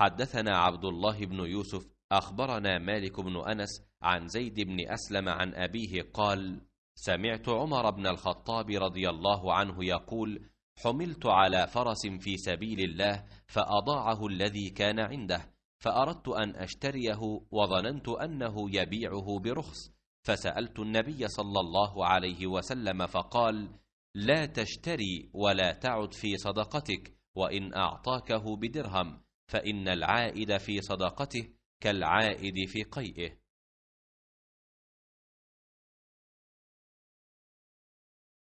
حدثنا عبد الله بن يوسف أخبرنا مالك بن أنس عن زيد بن أسلم عن أبيه قال سمعت عمر بن الخطاب رضي الله عنه يقول حملت على فرس في سبيل الله فأضاعه الذي كان عنده فأردت أن أشتريه وظننت أنه يبيعه برخص فسألت النبي صلى الله عليه وسلم فقال لا تشتري ولا تعد في صدقتك وإن أعطاكه بدرهم فإن العائد في صداقته كالعائد في قيئه